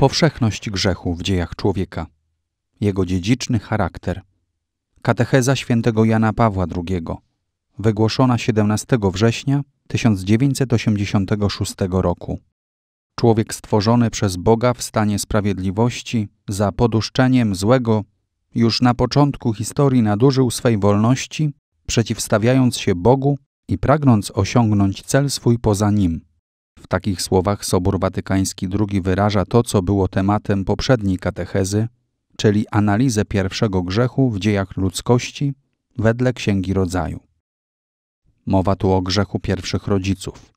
Powszechność grzechu w dziejach człowieka. Jego dziedziczny charakter. Katecheza świętego Jana Pawła II. Wygłoszona 17 września 1986 roku. Człowiek stworzony przez Boga w stanie sprawiedliwości za poduszczeniem złego już na początku historii nadużył swej wolności, przeciwstawiając się Bogu i pragnąc osiągnąć cel swój poza nim. W takich słowach Sobór Watykański II wyraża to, co było tematem poprzedniej katechezy, czyli analizę pierwszego grzechu w dziejach ludzkości wedle Księgi Rodzaju. Mowa tu o grzechu pierwszych rodziców.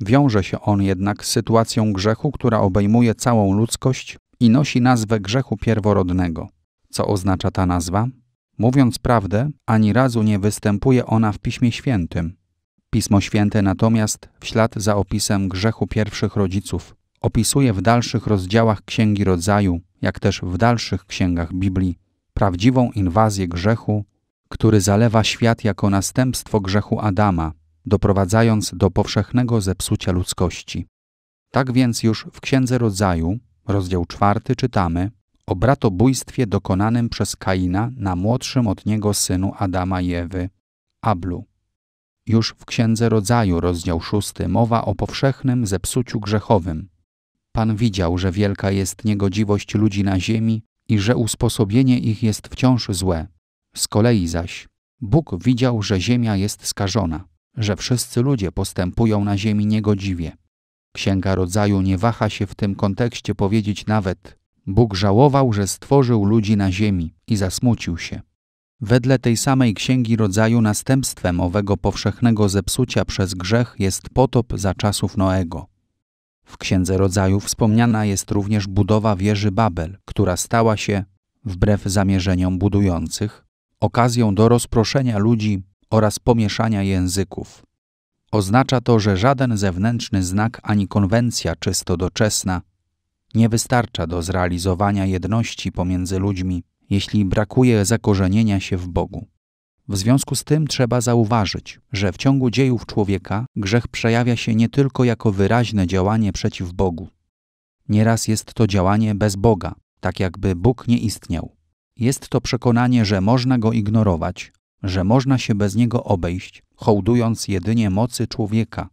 Wiąże się on jednak z sytuacją grzechu, która obejmuje całą ludzkość i nosi nazwę grzechu pierworodnego. Co oznacza ta nazwa? Mówiąc prawdę, ani razu nie występuje ona w Piśmie Świętym. Pismo Święte natomiast, w ślad za opisem grzechu pierwszych rodziców, opisuje w dalszych rozdziałach Księgi Rodzaju, jak też w dalszych księgach Biblii, prawdziwą inwazję grzechu, który zalewa świat jako następstwo grzechu Adama, doprowadzając do powszechnego zepsucia ludzkości. Tak więc już w Księdze Rodzaju, rozdział czwarty, czytamy o bratobójstwie dokonanym przez Kaina na młodszym od niego synu Adama i Ewy, Ablu. Już w Księdze Rodzaju, rozdział 6, mowa o powszechnym zepsuciu grzechowym. Pan widział, że wielka jest niegodziwość ludzi na ziemi i że usposobienie ich jest wciąż złe. Z kolei zaś Bóg widział, że ziemia jest skażona, że wszyscy ludzie postępują na ziemi niegodziwie. Księga Rodzaju nie waha się w tym kontekście powiedzieć nawet: Bóg żałował, że stworzył ludzi na ziemi i zasmucił się. Wedle tej samej księgi rodzaju następstwem owego powszechnego zepsucia przez grzech jest potop za czasów Noego. W księdze rodzaju wspomniana jest również budowa wieży Babel, która stała się, wbrew zamierzeniom budujących, okazją do rozproszenia ludzi oraz pomieszania języków. Oznacza to, że żaden zewnętrzny znak ani konwencja czysto doczesna nie wystarcza do zrealizowania jedności pomiędzy ludźmi jeśli brakuje zakorzenienia się w Bogu. W związku z tym trzeba zauważyć, że w ciągu dziejów człowieka grzech przejawia się nie tylko jako wyraźne działanie przeciw Bogu. Nieraz jest to działanie bez Boga, tak jakby Bóg nie istniał. Jest to przekonanie, że można go ignorować, że można się bez niego obejść, hołdując jedynie mocy człowieka,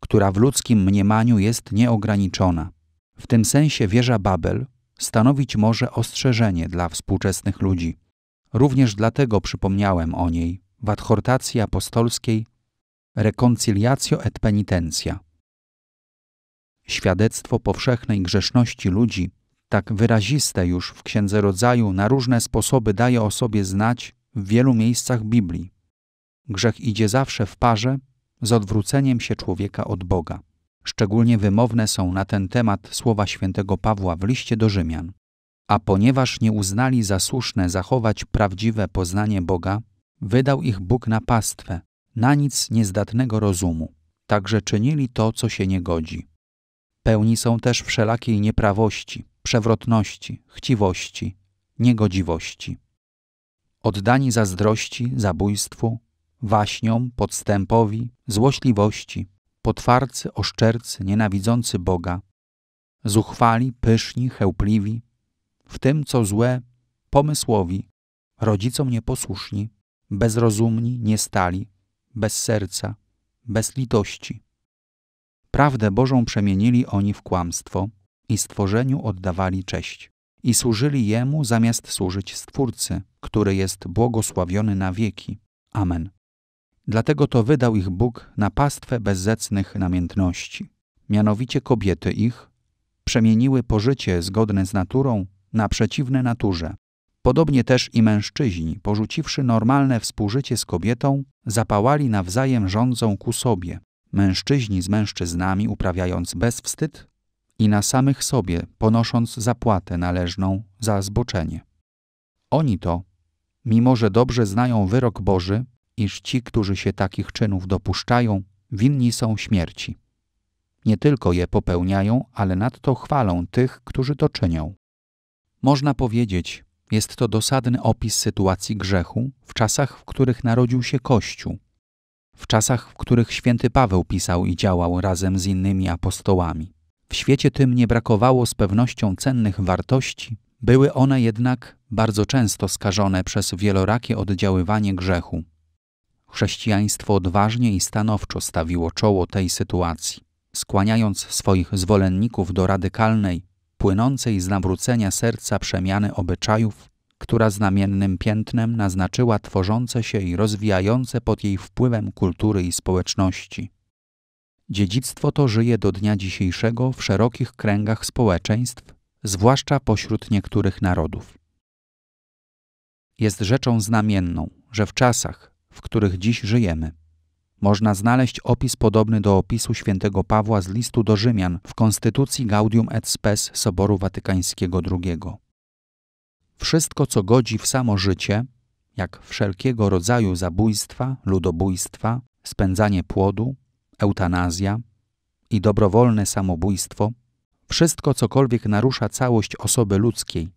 która w ludzkim mniemaniu jest nieograniczona. W tym sensie wieża Babel stanowić może ostrzeżenie dla współczesnych ludzi. Również dlatego przypomniałem o niej w adhortacji apostolskiej Reconciliatio et Penitentia. Świadectwo powszechnej grzeszności ludzi, tak wyraziste już w Księdze Rodzaju, na różne sposoby daje o sobie znać w wielu miejscach Biblii. Grzech idzie zawsze w parze z odwróceniem się człowieka od Boga. Szczególnie wymowne są na ten temat słowa świętego Pawła w liście do Rzymian. A ponieważ nie uznali za słuszne zachować prawdziwe poznanie Boga, wydał ich Bóg na pastwę, na nic niezdatnego rozumu, także czynili to, co się nie godzi. Pełni są też wszelakiej nieprawości, przewrotności, chciwości, niegodziwości. Oddani zazdrości, zabójstwu, waśniom, podstępowi, złośliwości, potwarcy, oszczercy, nienawidzący Boga, zuchwali, pyszni, chełpliwi, w tym co złe, pomysłowi, rodzicom nieposłuszni, bezrozumni, niestali, bez serca, bez litości. Prawdę Bożą przemienili oni w kłamstwo i stworzeniu oddawali cześć. I służyli Jemu zamiast służyć Stwórcy, który jest błogosławiony na wieki. Amen. Dlatego to wydał ich Bóg na pastwę bezzecnych namiętności. Mianowicie kobiety ich przemieniły pożycie zgodne z naturą na przeciwne naturze. Podobnie też i mężczyźni, porzuciwszy normalne współżycie z kobietą, zapałali nawzajem rządzą ku sobie. Mężczyźni z mężczyznami uprawiając bezwstyd i na samych sobie ponosząc zapłatę należną za zboczenie. Oni to, mimo że dobrze znają wyrok Boży, iż ci, którzy się takich czynów dopuszczają, winni są śmierci. Nie tylko je popełniają, ale nadto chwalą tych, którzy to czynią. Można powiedzieć, jest to dosadny opis sytuacji grzechu w czasach, w których narodził się Kościół, w czasach, w których święty Paweł pisał i działał razem z innymi apostołami. W świecie tym nie brakowało z pewnością cennych wartości, były one jednak bardzo często skażone przez wielorakie oddziaływanie grzechu, Chrześcijaństwo odważnie i stanowczo stawiło czoło tej sytuacji, skłaniając swoich zwolenników do radykalnej, płynącej z nawrócenia serca przemiany obyczajów, która znamiennym piętnem naznaczyła tworzące się i rozwijające pod jej wpływem kultury i społeczności. Dziedzictwo to żyje do dnia dzisiejszego w szerokich kręgach społeczeństw, zwłaszcza pośród niektórych narodów. Jest rzeczą znamienną, że w czasach, w których dziś żyjemy. Można znaleźć opis podobny do opisu świętego Pawła z listu do Rzymian w konstytucji Gaudium et Spes Soboru Watykańskiego II. Wszystko, co godzi w samo życie, jak wszelkiego rodzaju zabójstwa, ludobójstwa, spędzanie płodu, eutanazja i dobrowolne samobójstwo, wszystko cokolwiek narusza całość osoby ludzkiej,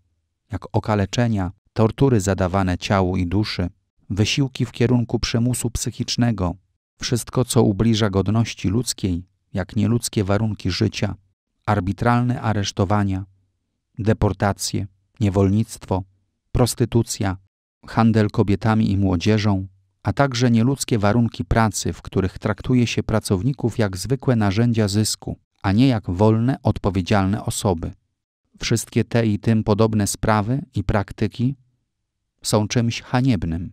jak okaleczenia, tortury zadawane ciału i duszy, wysiłki w kierunku przymusu psychicznego, wszystko co ubliża godności ludzkiej, jak nieludzkie warunki życia, arbitralne aresztowania, deportacje, niewolnictwo, prostytucja, handel kobietami i młodzieżą, a także nieludzkie warunki pracy, w których traktuje się pracowników jak zwykłe narzędzia zysku, a nie jak wolne, odpowiedzialne osoby. Wszystkie te i tym podobne sprawy i praktyki są czymś haniebnym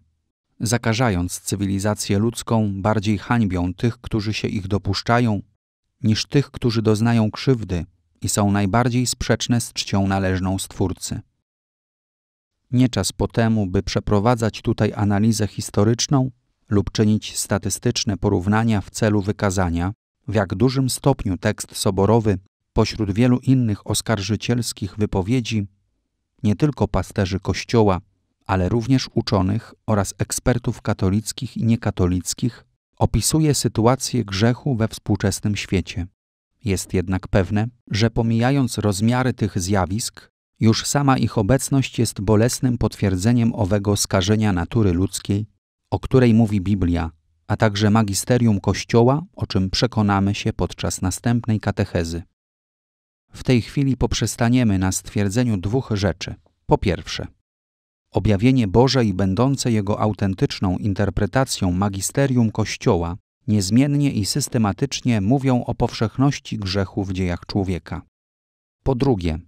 zakażając cywilizację ludzką, bardziej hańbią tych, którzy się ich dopuszczają, niż tych, którzy doznają krzywdy i są najbardziej sprzeczne z czcią należną Stwórcy. Nie czas po temu, by przeprowadzać tutaj analizę historyczną lub czynić statystyczne porównania w celu wykazania, w jak dużym stopniu tekst soborowy pośród wielu innych oskarżycielskich wypowiedzi nie tylko pasterzy Kościoła, ale również uczonych oraz ekspertów katolickich i niekatolickich, opisuje sytuację grzechu we współczesnym świecie. Jest jednak pewne, że pomijając rozmiary tych zjawisk, już sama ich obecność jest bolesnym potwierdzeniem owego skażenia natury ludzkiej, o której mówi Biblia, a także magisterium Kościoła, o czym przekonamy się podczas następnej katechezy. W tej chwili poprzestaniemy na stwierdzeniu dwóch rzeczy. Po pierwsze, Objawienie Boże i będące jego autentyczną interpretacją magisterium Kościoła niezmiennie i systematycznie mówią o powszechności grzechu w dziejach człowieka. Po drugie,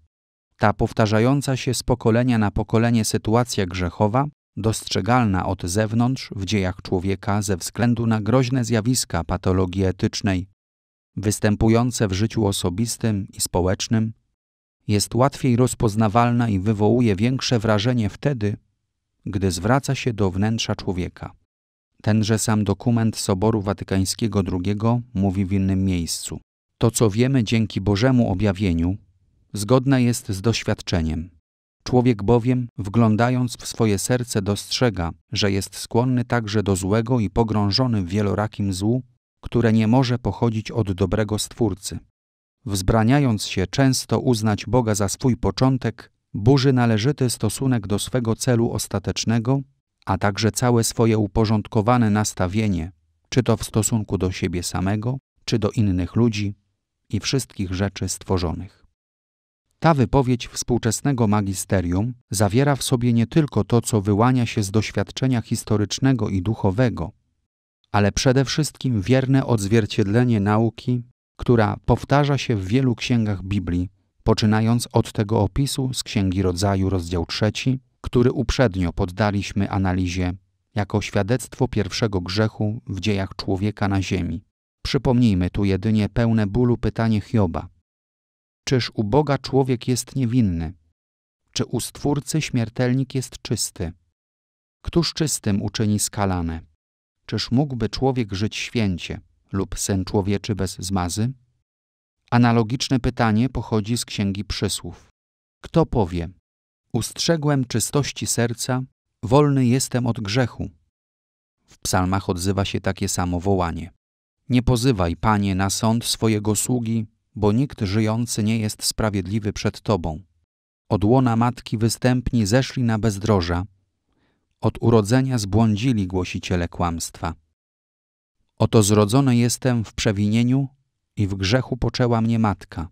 ta powtarzająca się z pokolenia na pokolenie sytuacja grzechowa, dostrzegalna od zewnątrz w dziejach człowieka ze względu na groźne zjawiska patologii etycznej, występujące w życiu osobistym i społecznym, jest łatwiej rozpoznawalna i wywołuje większe wrażenie wtedy, gdy zwraca się do wnętrza człowieka. Tenże sam dokument Soboru Watykańskiego II mówi w innym miejscu. To, co wiemy dzięki Bożemu objawieniu, zgodne jest z doświadczeniem. Człowiek bowiem, wglądając w swoje serce, dostrzega, że jest skłonny także do złego i pogrążony w wielorakim złu, które nie może pochodzić od dobrego Stwórcy wzbraniając się często uznać Boga za swój początek, burzy należyty stosunek do swego celu ostatecznego, a także całe swoje uporządkowane nastawienie, czy to w stosunku do siebie samego, czy do innych ludzi i wszystkich rzeczy stworzonych. Ta wypowiedź współczesnego magisterium zawiera w sobie nie tylko to, co wyłania się z doświadczenia historycznego i duchowego, ale przede wszystkim wierne odzwierciedlenie nauki która powtarza się w wielu księgach Biblii, poczynając od tego opisu z Księgi Rodzaju, rozdział trzeci, który uprzednio poddaliśmy analizie jako świadectwo pierwszego grzechu w dziejach człowieka na ziemi. Przypomnijmy tu jedynie pełne bólu pytanie Hioba. Czyż u Boga człowiek jest niewinny? Czy u Stwórcy śmiertelnik jest czysty? Któż czystym uczyni skalane? Czyż mógłby człowiek żyć święcie? lub sen człowieczy bez zmazy? Analogiczne pytanie pochodzi z Księgi Przysłów. Kto powie: Ustrzegłem czystości serca, wolny jestem od grzechu? W psalmach odzywa się takie samo wołanie. Nie pozywaj, Panie, na sąd swojego sługi, bo nikt żyjący nie jest sprawiedliwy przed Tobą. Od łona matki występni zeszli na bezdroża. Od urodzenia zbłądzili głosiciele kłamstwa. Oto zrodzony jestem w przewinieniu i w grzechu poczęła mnie matka.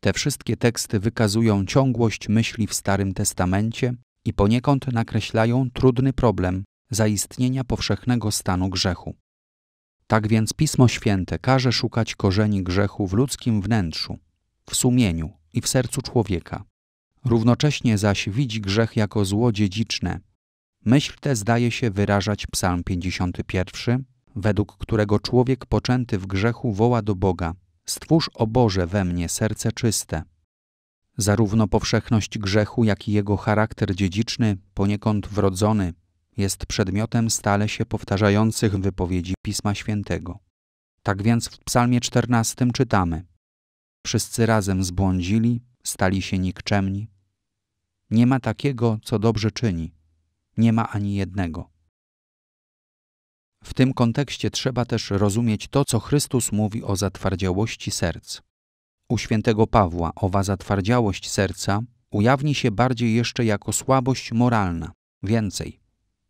Te wszystkie teksty wykazują ciągłość myśli w Starym Testamencie i poniekąd nakreślają trudny problem zaistnienia powszechnego stanu grzechu. Tak więc Pismo Święte każe szukać korzeni grzechu w ludzkim wnętrzu, w sumieniu i w sercu człowieka. Równocześnie zaś widzi grzech jako zło dziedziczne. Myśl tę zdaje się wyrażać Psalm 51, według którego człowiek poczęty w grzechu woła do Boga: Stwórz o Boże we mnie serce czyste. Zarówno powszechność grzechu, jak i jego charakter dziedziczny, poniekąd wrodzony, jest przedmiotem stale się powtarzających wypowiedzi Pisma Świętego. Tak więc w Psalmie 14 czytamy: Wszyscy razem zbłądzili, stali się nikczemni. Nie ma takiego, co dobrze czyni, nie ma ani jednego. W tym kontekście trzeba też rozumieć to, co Chrystus mówi o zatwardziałości serc. U świętego Pawła owa zatwardziałość serca ujawni się bardziej jeszcze jako słabość moralna, więcej,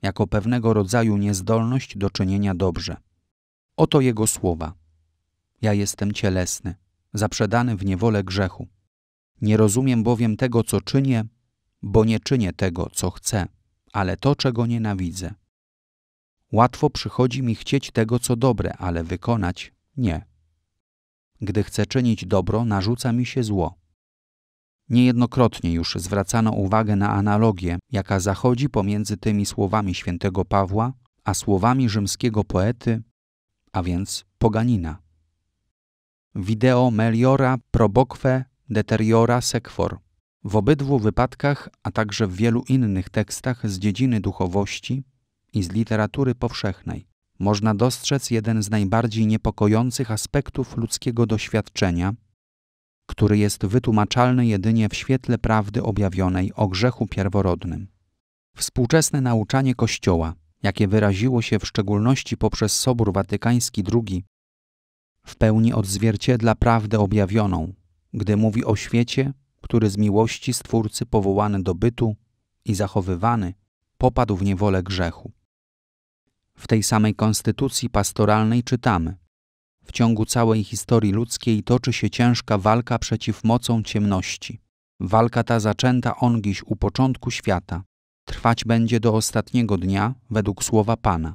jako pewnego rodzaju niezdolność do czynienia dobrze. Oto jego słowa. Ja jestem cielesny, zaprzedany w niewolę grzechu. Nie rozumiem bowiem tego, co czynię, bo nie czynię tego, co chcę, ale to, czego nienawidzę, Łatwo przychodzi mi chcieć tego, co dobre, ale wykonać nie. Gdy chcę czynić dobro, narzuca mi się zło. Niejednokrotnie już zwracano uwagę na analogię, jaka zachodzi pomiędzy tymi słowami świętego Pawła a słowami rzymskiego poety, a więc poganina. Video meliora proboque deteriora sequor. W obydwu wypadkach, a także w wielu innych tekstach z dziedziny duchowości, i z literatury powszechnej można dostrzec jeden z najbardziej niepokojących aspektów ludzkiego doświadczenia, który jest wytłumaczalny jedynie w świetle prawdy objawionej o grzechu pierworodnym. Współczesne nauczanie Kościoła, jakie wyraziło się w szczególności poprzez Sobór Watykański II, w pełni odzwierciedla prawdę objawioną, gdy mówi o świecie, który z miłości Stwórcy powołany do bytu i zachowywany, popadł w niewolę grzechu. W tej samej konstytucji pastoralnej czytamy: W ciągu całej historii ludzkiej toczy się ciężka walka przeciw mocą ciemności. Walka ta zaczęta ongiś u początku świata. Trwać będzie do ostatniego dnia, według słowa Pana.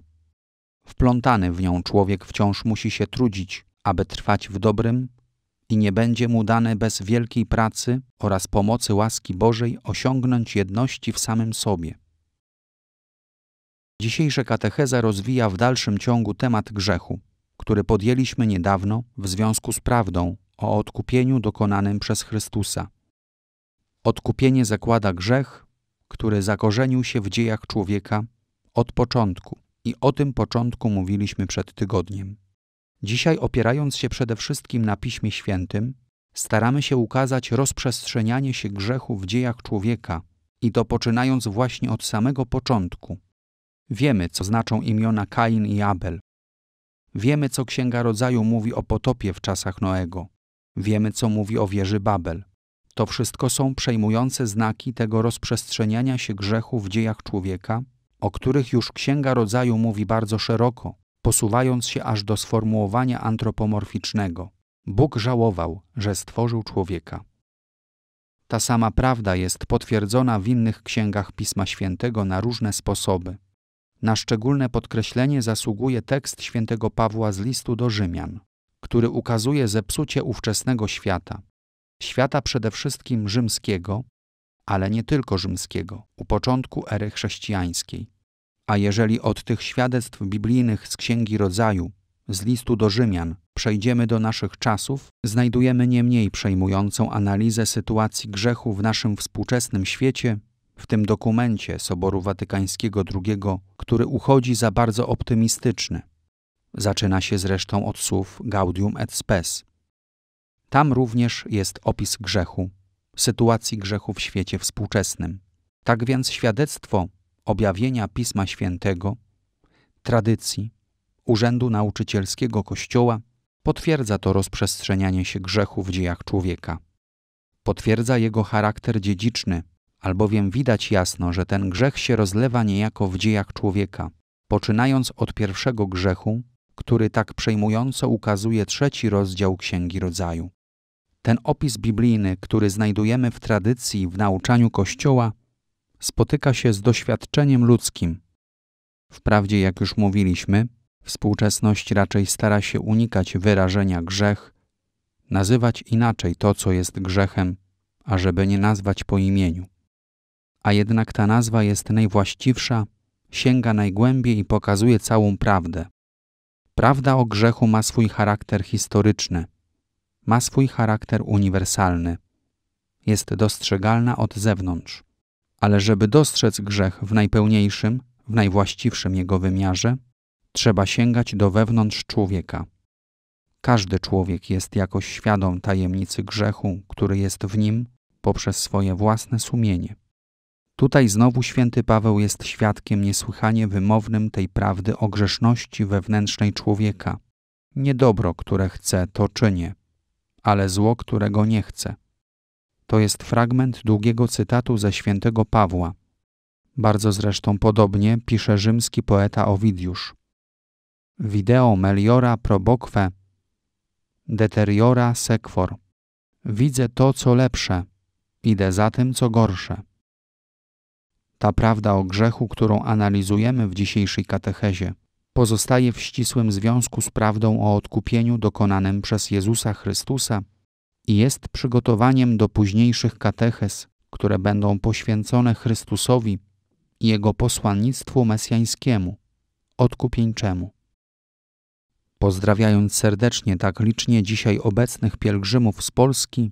Wplątany w nią człowiek wciąż musi się trudzić, aby trwać w dobrym i nie będzie mu dane bez wielkiej pracy oraz pomocy łaski Bożej osiągnąć jedności w samym sobie. Dzisiejsza katecheza rozwija w dalszym ciągu temat grzechu, który podjęliśmy niedawno w związku z prawdą o odkupieniu dokonanym przez Chrystusa. Odkupienie zakłada grzech, który zakorzenił się w dziejach człowieka od początku i o tym początku mówiliśmy przed tygodniem. Dzisiaj, opierając się przede wszystkim na Piśmie Świętym, staramy się ukazać rozprzestrzenianie się grzechu w dziejach człowieka i to poczynając właśnie od samego początku Wiemy, co znaczą imiona Kain i Abel. Wiemy, co Księga Rodzaju mówi o potopie w czasach Noego. Wiemy, co mówi o wieży Babel. To wszystko są przejmujące znaki tego rozprzestrzeniania się grzechu w dziejach człowieka, o których już Księga Rodzaju mówi bardzo szeroko, posuwając się aż do sformułowania antropomorficznego. Bóg żałował, że stworzył człowieka. Ta sama prawda jest potwierdzona w innych księgach Pisma Świętego na różne sposoby. Na szczególne podkreślenie zasługuje tekst świętego Pawła z listu do Rzymian, który ukazuje zepsucie ówczesnego świata, świata przede wszystkim rzymskiego, ale nie tylko rzymskiego, u początku ery chrześcijańskiej. A jeżeli od tych świadectw biblijnych z Księgi Rodzaju, z listu do Rzymian, przejdziemy do naszych czasów, znajdujemy nie mniej przejmującą analizę sytuacji grzechu w naszym współczesnym świecie w tym dokumencie Soboru Watykańskiego II, który uchodzi za bardzo optymistyczny. Zaczyna się zresztą od słów Gaudium et Spes. Tam również jest opis grzechu, sytuacji grzechu w świecie współczesnym. Tak więc świadectwo objawienia Pisma Świętego, tradycji, urzędu nauczycielskiego Kościoła potwierdza to rozprzestrzenianie się grzechu w dziejach człowieka. Potwierdza jego charakter dziedziczny, albowiem widać jasno, że ten grzech się rozlewa niejako w dziejach człowieka, poczynając od pierwszego grzechu, który tak przejmująco ukazuje trzeci rozdział Księgi Rodzaju. Ten opis biblijny, który znajdujemy w tradycji, w nauczaniu Kościoła, spotyka się z doświadczeniem ludzkim. Wprawdzie, jak już mówiliśmy, współczesność raczej stara się unikać wyrażenia grzech, nazywać inaczej to, co jest grzechem, ażeby nie nazwać po imieniu a jednak ta nazwa jest najwłaściwsza, sięga najgłębiej i pokazuje całą prawdę. Prawda o grzechu ma swój charakter historyczny, ma swój charakter uniwersalny. Jest dostrzegalna od zewnątrz. Ale żeby dostrzec grzech w najpełniejszym, w najwłaściwszym jego wymiarze, trzeba sięgać do wewnątrz człowieka. Każdy człowiek jest jakoś świadom tajemnicy grzechu, który jest w nim poprzez swoje własne sumienie. Tutaj znowu święty Paweł jest świadkiem niesłychanie wymownym tej prawdy o grzeszności wewnętrznej człowieka. Niedobro, które chce, to czynię, ale zło, którego nie chce. To jest fragment długiego cytatu ze świętego Pawła. Bardzo zresztą podobnie pisze rzymski poeta Owidiusz. Video meliora probokwe, deteriora sequor. Widzę to, co lepsze, idę za tym, co gorsze. Ta prawda o grzechu, którą analizujemy w dzisiejszej katechezie, pozostaje w ścisłym związku z prawdą o odkupieniu dokonanym przez Jezusa Chrystusa i jest przygotowaniem do późniejszych kateches, które będą poświęcone Chrystusowi i Jego posłannictwu mesjańskiemu, odkupieńczemu. Pozdrawiając serdecznie tak licznie dzisiaj obecnych pielgrzymów z Polski,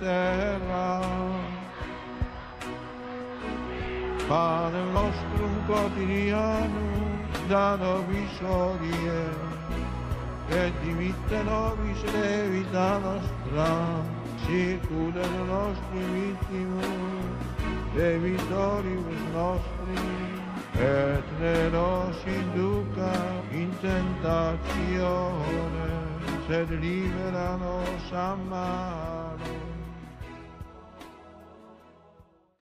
terra. Padre nostro quotidiano, da nobis odie, e dimitte nobis levita nostra, sicura del nostro vittimo, e vittoribus nostri, et ne nos induca in tentazione, se libera nostra a